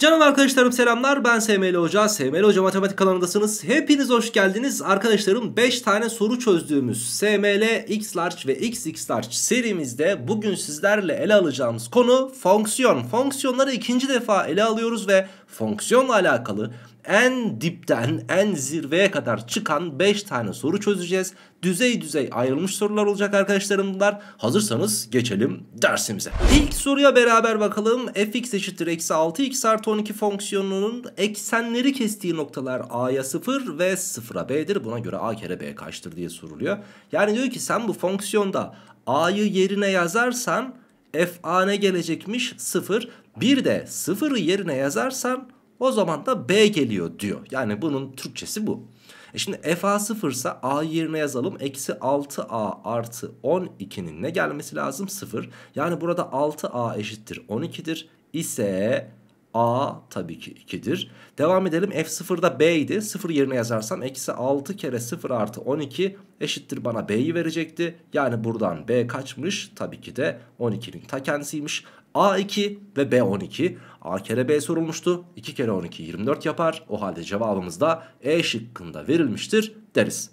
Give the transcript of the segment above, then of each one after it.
Canım arkadaşlarım selamlar ben SML Hoca. SML Hoca Matematik kanalındasınız. Hepiniz hoş geldiniz. Arkadaşlarım 5 tane soru çözdüğümüz SML X large ve XX large serimizde bugün sizlerle ele alacağımız konu fonksiyon. Fonksiyonları ikinci defa ele alıyoruz ve fonksiyonla alakalı en dipten en zirveye kadar çıkan 5 tane soru çözeceğiz. Düzey düzey ayrılmış sorular olacak arkadaşlarım bunlar. Hazırsanız geçelim dersimize. İlk soruya beraber bakalım. fx eşittir eksi 6x artı 12 fonksiyonunun eksenleri kestiği noktalar a'ya 0 ve 0'a b'dir. Buna göre a kere b kaçtır diye soruluyor. Yani diyor ki sen bu fonksiyonda a'yı yerine yazarsan FA ne gelecekmiş? 0. Bir de 0'ı yerine yazarsan o zaman da B geliyor diyor. Yani bunun Türkçesi bu. E şimdi FA 0 ise A yerine yazalım. Eksi 6A artı 12'nin ne gelmesi lazım? 0. Yani burada 6A eşittir 12'dir. İse A tabii ki 2'dir. Devam edelim. F0'da B idi. 0 yerine yazarsam eksi 6 kere 0 artı 12 eşittir bana B'yi verecekti. Yani buradan B kaçmış? Tabii ki de 12'nin ta kendisiymiş. A2 ve B12. A kere B sorulmuştu. 2 kere 12 24 yapar. O halde cevabımız da E şıkkında verilmiştir deriz.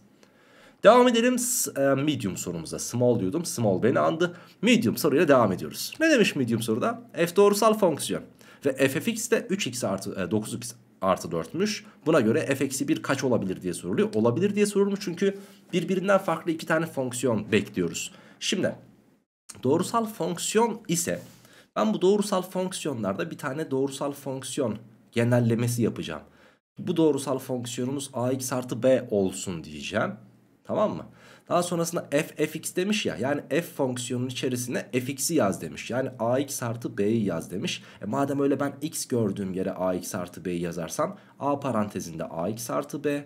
Devam edelim e, medium sorumuza. Small diyordum. Small beni andı. Medium soruyla devam ediyoruz. Ne demiş medium soruda? F doğrusal fonksiyon. Ve ffx de 3x artı e, 9x artı 4'müş. Buna göre f eksi 1 kaç olabilir diye soruluyor. Olabilir diye sorulmuş çünkü birbirinden farklı iki tane fonksiyon bekliyoruz. Şimdi doğrusal fonksiyon ise ben bu doğrusal fonksiyonlarda bir tane doğrusal fonksiyon genellemesi yapacağım. Bu doğrusal fonksiyonumuz ax artı b olsun diyeceğim. Tamam mı? Daha sonrasında f fx demiş ya. Yani f fonksiyonun içerisine fx'i yaz demiş. Yani ax artı b'yi yaz demiş. E madem öyle ben x gördüğüm yere ax artı b'yi yazarsam a parantezinde ax artı b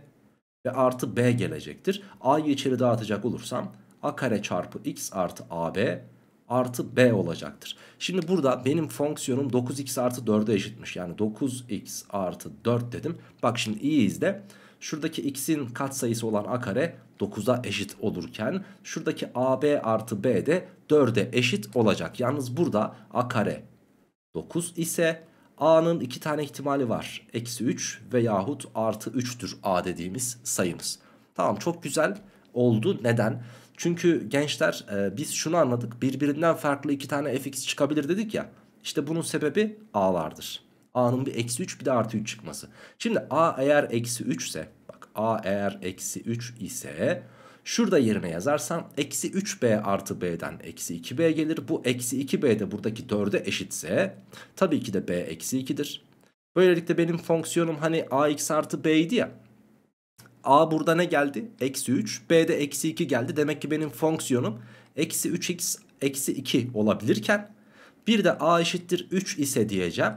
ve artı b gelecektir. a'yı içeri dağıtacak olursam a kare çarpı x artı ab artı b olacaktır. Şimdi burada benim fonksiyonum 9x artı 4'e eşitmiş. Yani 9x artı 4 dedim. Bak şimdi iyi izle. Şuradaki x'in katsayısı olan a kare 9'a eşit olurken şuradaki AB artı B de 4'e eşit olacak. Yalnız burada A kare 9 ise A'nın iki tane ihtimali var. Eksi 3 veyahut artı 3'tür A dediğimiz sayımız. Tamam çok güzel oldu. Neden? Çünkü gençler e, biz şunu anladık. Birbirinden farklı iki tane fx çıkabilir dedik ya. İşte bunun sebebi A'lardır. A'nın bir eksi 3 bir de artı 3 çıkması. Şimdi A eğer eksi 3 ise A eğer eksi 3 ise şurada yerine yazarsam eksi 3B artı B'den eksi 2B gelir. Bu eksi 2B de buradaki 4'e eşitse tabii ki de B eksi 2'dir. Böylelikle benim fonksiyonum hani AX artı B'ydi ya. A burada ne geldi? Eksi 3. B de eksi 2 geldi. Demek ki benim fonksiyonum eksi 3x eksi 2 olabilirken bir de a eşittir 3 ise diyeceğim.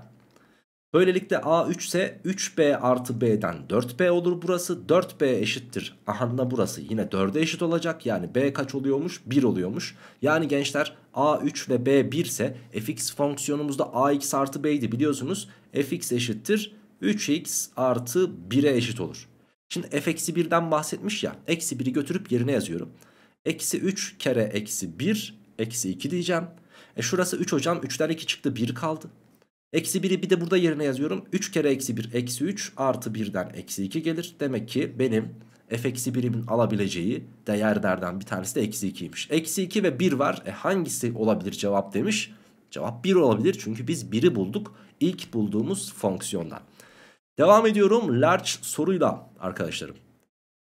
Böylelikle A3 ise 3B artı B'den 4B olur burası. 4B eşittir. Ahanda burası yine 4'e eşit olacak. Yani B kaç oluyormuş? 1 oluyormuş. Yani gençler A3 ve B1 ise fx fonksiyonumuzda Ax artı B'ydi biliyorsunuz. fx eşittir 3x artı 1'e eşit olur. Şimdi f eksi 1'den bahsetmiş ya. Eksi 1'i götürüp yerine yazıyorum. Eksi 3 kere eksi 1 eksi 2 diyeceğim. E şurası 3 hocam 3'den 2 çıktı 1 kaldı. Eksi 1'i bir de burada yerine yazıyorum. 3 kere eksi 1 eksi 3 artı 1'den eksi 2 gelir. Demek ki benim f eksi birimin alabileceği değerlerden bir tanesi de eksi 2'ymiş. Eksi 2 ve 1 var. E hangisi olabilir cevap demiş. Cevap 1 olabilir çünkü biz 1'i bulduk ilk bulduğumuz fonksiyondan. Devam ediyorum large soruyla arkadaşlarım.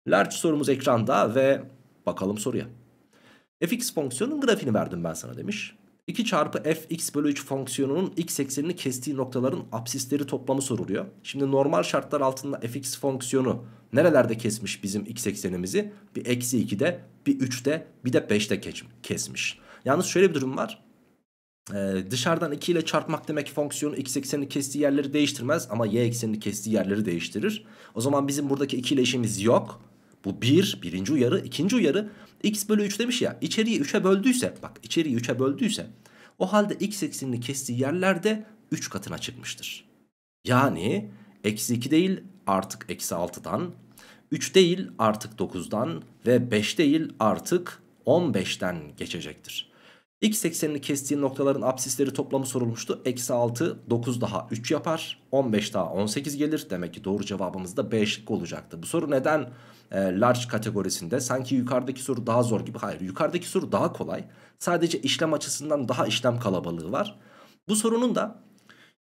Large sorumuz ekranda ve bakalım soruya. fx fonksiyonun grafiğini verdim ben sana demiş. 2 çarpı f x bölü 3 fonksiyonunun x eksenini kestiği noktaların apsisleri toplamı soruluyor. Şimdi normal şartlar altında fx fonksiyonu nerelerde kesmiş bizim x eksenimizi? Bir eksi 2'de, bir 3'te, bir de 5'te kesmiş. Yalnız şöyle bir durum var. Ee, dışarıdan 2 ile çarpmak demek fonksiyonu x eksenini kestiği yerleri değiştirmez ama y eksenini kestiği yerleri değiştirir. O zaman bizim buradaki 2 ile işimiz yok. Bu 1 birinci uyarı ikinci uyarı x bölü 3 demiş ya İçeriği 3'e böldüyse bak içeriği 3'e böldüyse o halde x eksenini kestiği yerlerde 3 katına çıkmıştır. Yani eksi 2 değil artık eksi 6'dan 3 değil artık 9'dan ve 5 değil artık 15'ten geçecektir. X eksenini kestiği noktaların absisleri toplamı sorulmuştu. Eksi 6, 9 daha 3 yapar. 15 daha 18 gelir. Demek ki doğru cevabımız da B olacaktı. Bu soru neden e, large kategorisinde? Sanki yukarıdaki soru daha zor gibi. Hayır yukarıdaki soru daha kolay. Sadece işlem açısından daha işlem kalabalığı var. Bu sorunun da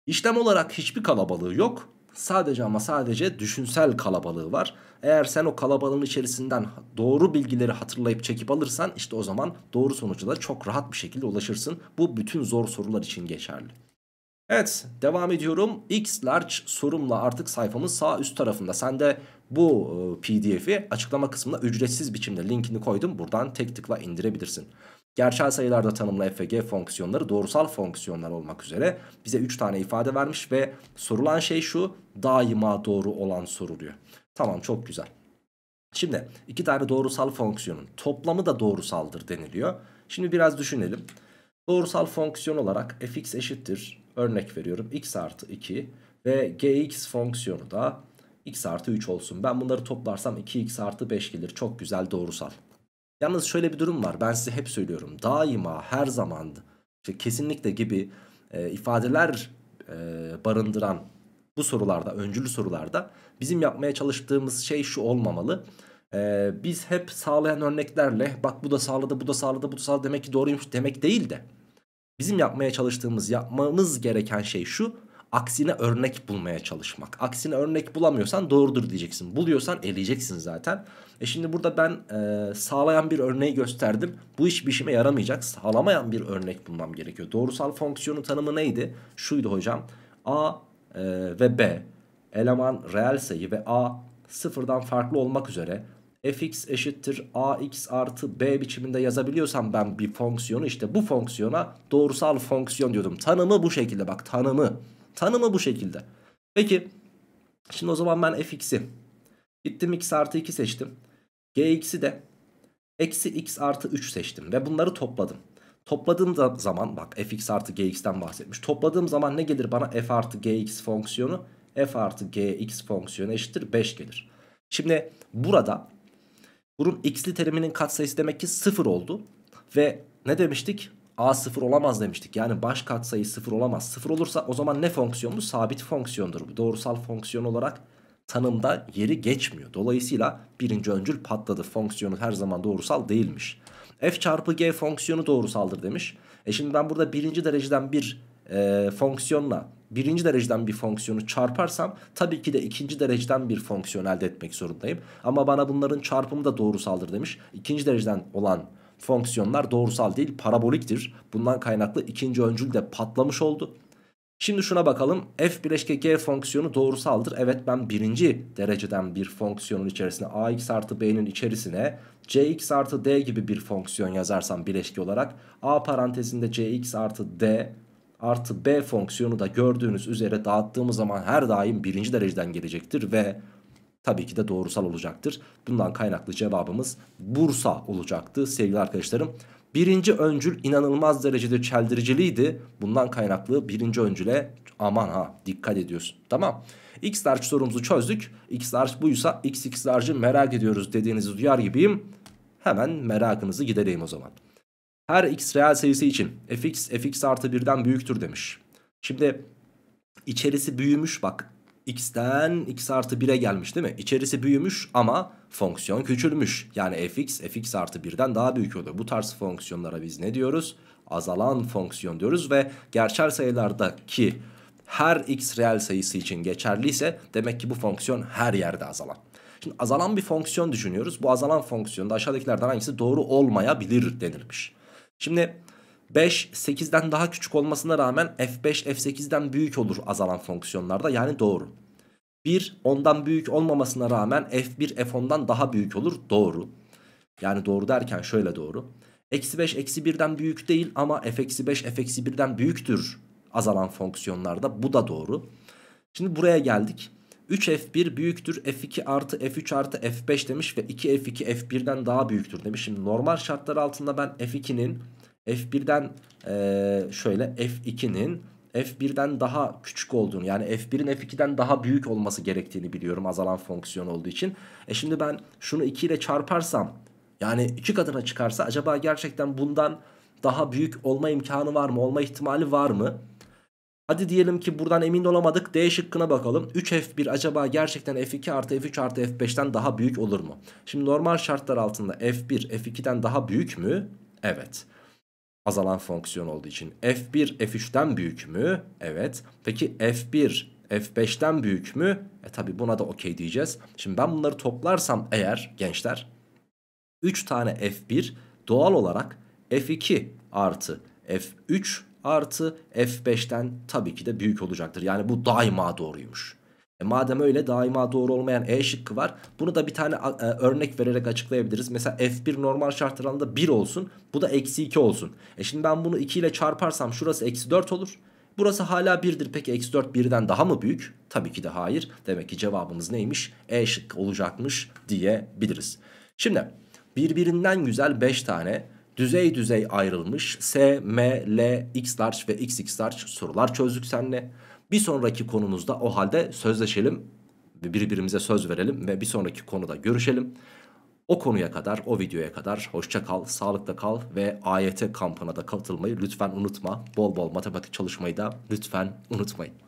işlem olarak hiçbir kalabalığı yok. Sadece ama sadece düşünsel kalabalığı var. Eğer sen o kalabalığın içerisinden doğru bilgileri hatırlayıp çekip alırsan işte o zaman doğru sonuca da çok rahat bir şekilde ulaşırsın. Bu bütün zor sorular için geçerli. Evet devam ediyorum. X large sorumla artık sayfamın sağ üst tarafında. Sen de bu e, pdf'i açıklama kısmına ücretsiz biçimde linkini koydum. Buradan tek tıkla indirebilirsin. Gerçel sayılarda tanımlı f ve g fonksiyonları doğrusal fonksiyonlar olmak üzere bize 3 tane ifade vermiş ve sorulan şey şu daima doğru olan soruluyor. Tamam çok güzel. Şimdi iki tane doğrusal fonksiyonun toplamı da doğrusaldır deniliyor. Şimdi biraz düşünelim. Doğrusal fonksiyon olarak fx eşittir örnek veriyorum x artı 2 ve gx fonksiyonu da x artı 3 olsun. Ben bunları toplarsam 2x artı 5 gelir çok güzel doğrusal. Yalnız şöyle bir durum var. Ben size hep söylüyorum. Daima her zaman işte kesinlikle gibi e, ifadeler e, barındıran bu sorularda, öncülü sorularda bizim yapmaya çalıştığımız şey şu olmamalı. E, biz hep sağlayan örneklerle bak bu da sağladı, bu da sağladı, bu da sağladı demek ki doğruymuş demek değil de bizim yapmaya çalıştığımız, yapmamız gereken şey şu Aksine örnek bulmaya çalışmak. Aksine örnek bulamıyorsan doğrudur diyeceksin. Buluyorsan eleyeceksin zaten. E şimdi burada ben e, sağlayan bir örneği gösterdim. Bu iş bir işime yaramayacak. Sağlamayan bir örnek bulmam gerekiyor. Doğrusal fonksiyonun tanımı neydi? Şuydu hocam. A e, ve B eleman reel sayı ve A sıfırdan farklı olmak üzere fx eşittir ax artı b biçiminde yazabiliyorsam ben bir fonksiyonu işte bu fonksiyona doğrusal fonksiyon diyordum. Tanımı bu şekilde bak tanımı. Tanımı bu şekilde. Peki şimdi o zaman ben fx'i gittim x artı 2 seçtim. gx'i de eksi x artı 3 seçtim ve bunları topladım. Topladığım zaman bak fx artı gx'ten bahsetmiş. Topladığım zaman ne gelir bana f artı gx fonksiyonu? f artı gx fonksiyonu eşittir 5 gelir. Şimdi burada bunun x'li teriminin katsayısı demek ki 0 oldu. Ve ne demiştik? a sıfır olamaz demiştik. Yani baş katsayı sıfır olamaz. Sıfır olursa o zaman ne fonksiyonu Sabit fonksiyondur. Bu doğrusal fonksiyon olarak tanımda yeri geçmiyor. Dolayısıyla birinci öncül patladı. Fonksiyonu her zaman doğrusal değilmiş. F çarpı G fonksiyonu doğrusaldır demiş. E şimdi ben burada birinci dereceden bir e, fonksiyonla birinci dereceden bir fonksiyonu çarparsam tabii ki de ikinci dereceden bir fonksiyon elde etmek zorundayım. Ama bana bunların çarpımı da doğrusaldır demiş. İkinci dereceden olan fonksiyon fonksiyonlar doğrusal değil paraboliktir. Bundan kaynaklı ikinci öncül de patlamış oldu. Şimdi şuna bakalım. F bileşke G fonksiyonu doğrusaldır. Evet ben birinci dereceden bir fonksiyonun içerisine AX artı B'nin içerisine CX artı D gibi bir fonksiyon yazarsam bileşki olarak A parantezinde CX artı D artı B fonksiyonu da gördüğünüz üzere dağıttığımız zaman her daim birinci dereceden gelecektir ve tabii ki de doğrusal olacaktır. Bundan kaynaklı cevabımız Bursa olacaktı sevgili arkadaşlarım. Birinci öncül inanılmaz derecede çeldiriciliydi. Bundan kaynaklı birinci öncüle aman ha dikkat ediyorsun. Tamam. X large sorumuzu çözdük. X large buysa X X large'ı merak ediyoruz dediğinizi duyar gibiyim. Hemen merakınızı gidereyim o zaman. Her X reel sayısı için Fx Fx artı birden büyüktür demiş. Şimdi içerisi büyümüş bak x'ten x artı 1'e gelmiş değil mi? İçerisi büyümüş ama fonksiyon küçülmüş. Yani fx fx artı 1'den daha büyük oluyor. Bu tarz fonksiyonlara biz ne diyoruz? Azalan fonksiyon diyoruz ve gerçel sayılardaki her x reel sayısı için geçerliyse demek ki bu fonksiyon her yerde azalan. Şimdi azalan bir fonksiyon düşünüyoruz. Bu azalan fonksiyonda aşağıdakilerden hangisi doğru olmayabilir denilmiş. Şimdi 5 8'den daha küçük olmasına rağmen f5 f8'den büyük olur azalan fonksiyonlarda yani doğru. 1 ondan büyük olmamasına rağmen f1 f10'dan daha büyük olur doğru. Yani doğru derken şöyle doğru. Eksi 5 eksi 1'den büyük değil ama f-5 f-1'den büyüktür azalan fonksiyonlarda bu da doğru. Şimdi buraya geldik. 3f1 büyüktür f2 artı f3 artı f5 demiş ve 2f2 f1'den daha büyüktür demiş. Şimdi normal şartlar altında ben f2'nin F1'den e, şöyle F2'nin F1'den daha küçük olduğunu yani F1'in F2'den daha büyük olması gerektiğini biliyorum azalan fonksiyon olduğu için. E şimdi ben şunu 2 ile çarparsam yani 2 katına çıkarsa acaba gerçekten bundan daha büyük olma imkanı var mı? Olma ihtimali var mı? Hadi diyelim ki buradan emin olamadık. D şıkkına bakalım. 3F1 acaba gerçekten F2 artı F3 artı F5'ten daha büyük olur mu? Şimdi normal şartlar altında F1 F2'den daha büyük mü? Evet azalan fonksiyon olduğu için. F1 F3'ten büyük mü? Evet. Peki F1 F5'ten büyük mü? E tabi buna da okey diyeceğiz. Şimdi ben bunları toplarsam eğer gençler 3 tane F1 doğal olarak F2 artı F3 artı F5'ten tabii ki de büyük olacaktır. Yani bu daima doğruymuş. E madem öyle daima doğru olmayan E şıkkı var. Bunu da bir tane e, örnek vererek açıklayabiliriz. Mesela F1 normal şartlar altında 1 olsun. Bu da eksi 2 olsun. E şimdi ben bunu 2 ile çarparsam şurası eksi 4 olur. Burası hala 1'dir. Peki eksi 4 1'den daha mı büyük? Tabii ki de hayır. Demek ki cevabımız neymiş? E şıkkı olacakmış diyebiliriz. Şimdi birbirinden güzel 5 tane düzey düzey ayrılmış S, M, L, X large ve XX large sorular çözdük seninle. Bir sonraki konumuzda o halde sözleşelim ve birbirimize söz verelim ve bir sonraki konuda görüşelim. O konuya kadar, o videoya kadar hoşça kal, sağlıkla kal ve AYT kampına da katılmayı lütfen unutma. Bol bol matematik çalışmayı da lütfen unutmayın.